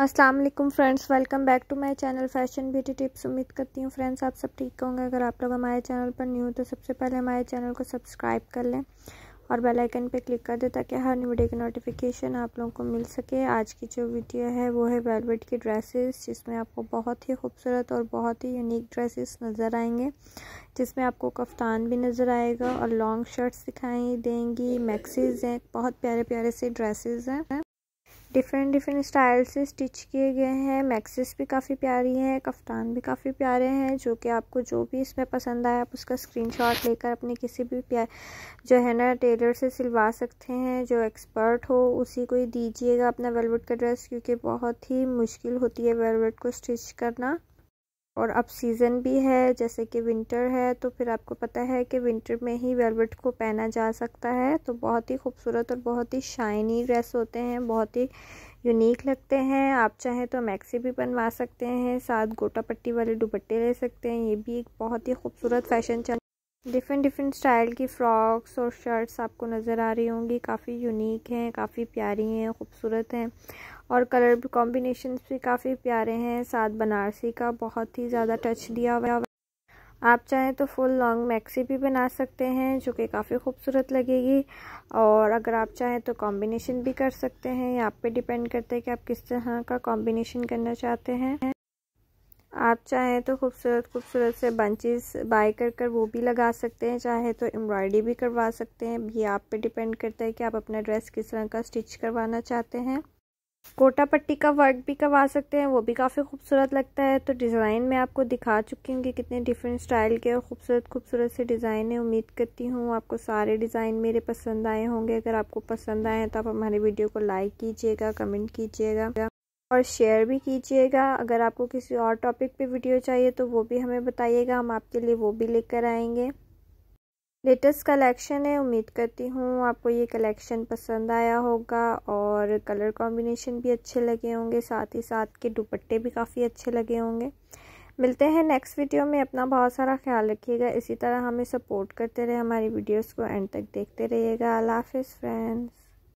अस्सलाम वालेकुम friends welcome back to my channel fashion beauty tips उम्मीद करती हूँ फ्रेंड्स आप सब ठीक होंगे अगर आप लोग हमारे चैनल पर न्यू तो सबसे पहले हमारे चैनल को सब्सक्राइब कर लें और बेल आइकन पे क्लिक कर दें ताकि हर वीडियो की नोटिफिकेशन आप लोगों को मिल सके आज की जो वीडियो है वो है वेलवेट की ड्रेसेस जिसमें आपको बहुत ही खूबसूरत और बहुत ही यूनिक ड्रेसेस नज़र आएंगे जिसमें आपको कफ्तान भी नज़र आएगा और लॉन्ग शर्ट्स दिखाई देंगी मैक्सीज हैं बहुत प्यारे प्यारे से ड्रेसेज हैं डिफरेंट डिफरेंट स्टाइल से स्टिच किए गए हैं मैक्सेस भी काफ़ी प्यारी हैं कफ्तान भी काफ़ी प्यारे हैं जो कि आपको जो भी इसमें पसंद आए आप उसका स्क्रीनशॉट लेकर अपने किसी भी प्यार जो है ना टेलर से सिलवा सकते हैं जो एक्सपर्ट हो उसी को ही दीजिएगा अपना वेलवेट का ड्रेस क्योंकि बहुत ही मुश्किल होती है वेलवेट को स्टिच करना और अब सीज़न भी है जैसे कि विंटर है तो फिर आपको पता है कि विंटर में ही वेलवेट को पहना जा सकता है तो बहुत ही खूबसूरत और बहुत ही शाइनी ड्रेस होते हैं बहुत ही यूनिक लगते हैं आप चाहें तो मैक्सी भी बनवा सकते हैं साथ गोटा पट्टी वाले दुपट्टे ले सकते हैं ये भी एक बहुत ही खूबसूरत फैशन चल डिफरेंट डिफरेंट स्टाइल की फ़्रॉक्स और शर्ट्स आपको नज़र आ रही होंगी काफ़ी यूनिक हैं काफ़ी प्यारी हैं खूबसूरत हैं और कलर कॉम्बिनेशन भी काफ़ी प्यारे हैं साथ बनारसी का बहुत ही ज़्यादा टच दिया हुआ आप चाहें तो फुल लॉन्ग मैक्सी भी बना सकते हैं जो कि काफ़ी खूबसूरत लगेगी और अगर आप चाहें तो कॉम्बिनेशन भी कर सकते हैं आप पे डिपेंड करता है कि आप किस तरह का कॉम्बिनेशन करना चाहते हैं आप चाहें तो खूबसूरत खूबसूरत से बंचेस बाय कर कर वो भी लगा सकते हैं चाहे तो एम्ब्रॉयडरी भी करवा सकते हैं ये आप पे डिपेंड करता है कि आप अपना ड्रेस किस तरह का स्टिच करवाना चाहते हैं कोटा पट्टी का वर्क भी करवा सकते हैं वो भी काफ़ी खूबसूरत लगता है तो डिज़ाइन मैं आपको दिखा चुकी हूँ कि कितने डिफरेंट स्टाइल के और खूबसूरत खूबसूरत से डिज़ाइन है उम्मीद करती हूँ आपको सारे डिज़ाइन मेरे पसंद आए होंगे अगर आपको पसंद आए तो आप हमारे वीडियो को लाइक कीजिएगा कमेंट कीजिएगा और शेयर भी कीजिएगा अगर आपको किसी और टॉपिक पे वीडियो चाहिए तो वो भी हमें बताइएगा हम आपके लिए वो भी लेकर आएंगे लेटेस्ट कलेक्शन है उम्मीद करती हूँ आपको ये कलेक्शन पसंद आया होगा और कलर कॉम्बिनेशन भी अच्छे लगे होंगे साथ ही साथ के दुपट्टे भी काफ़ी अच्छे लगे होंगे मिलते हैं नेक्स्ट वीडियो में अपना बहुत सारा ख्याल रखिएगा इसी तरह हमें सपोर्ट करते रहे हमारी वीडियोस को एंड तक देखते रहिएगा अल्लाह हाफिज़ फ्रेंड्स